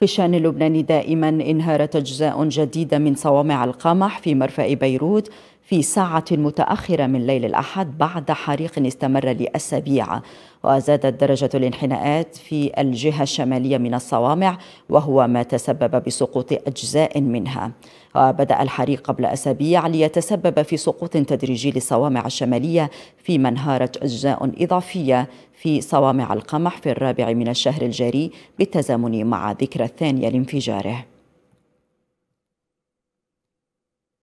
في الشأن اللبناني دائما انهارت أجزاء جديدة من صوامع القمح في مرفأ بيروت في ساعة متأخرة من ليل الأحد بعد حريق استمر لأسابيع وزادت درجة الانحناءات في الجهة الشمالية من الصوامع وهو ما تسبب بسقوط أجزاء منها وبدأ الحريق قبل أسابيع ليتسبب في سقوط تدريجي للصوامع الشمالية فيما انهارت أجزاء إضافية في صوامع القمح في الرابع من الشهر الجاري بالتزامن مع ذكرى الثانية لانفجاره